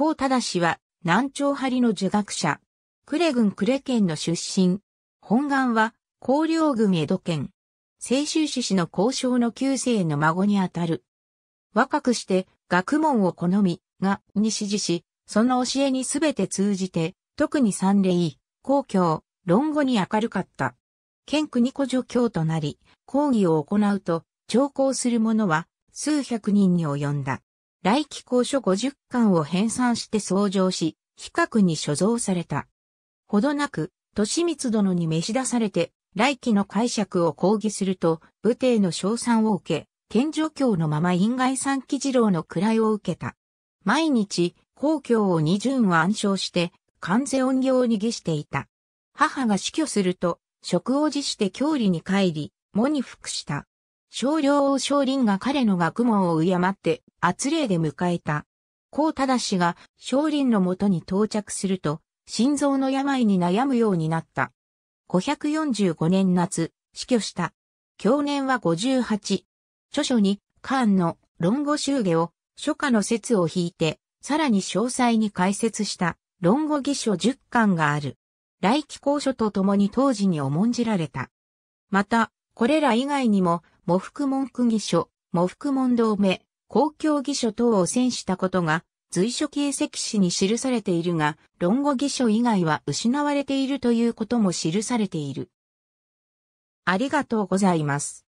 高忠は南朝張の儒学者。呉郡呉県の出身。本願は広陵郡江戸県。清州市氏の交渉の旧姓の孫にあたる。若くして学問を好み、が、に支持し、その教えにすべて通じて、特に三礼、公共、論語に明るかった。県国古助教となり、講義を行うと、聴講する者は、数百人に及んだ。来期公書50巻を編纂して創上し、比較に所蔵された。ほどなく、利光殿に召し出されて、来期の解釈を抗議すると、武帝の称賛を受け、県状況のまま院外三期次郎の位を受けた。毎日、皇居を二巡は暗唱して、関税音行を握していた。母が死去すると、職を辞して郷里に帰り、喪に服した。少量王少林が彼の学問を敬って圧霊で迎えた。高忠氏が少林のもとに到着すると、心臓の病に悩むようになった。545年夏、死去した。去年は58。著書に、漢の論語集下を、初夏の説を引いて、さらに詳細に解説した論語義書10巻がある。来期講書と共に当時に重んじられた。また、これら以外にも、喪服文句義書、喪服問答目、公共義書等を選したことが、随所形跡史に記されているが、論語義書以外は失われているということも記されている。ありがとうございます。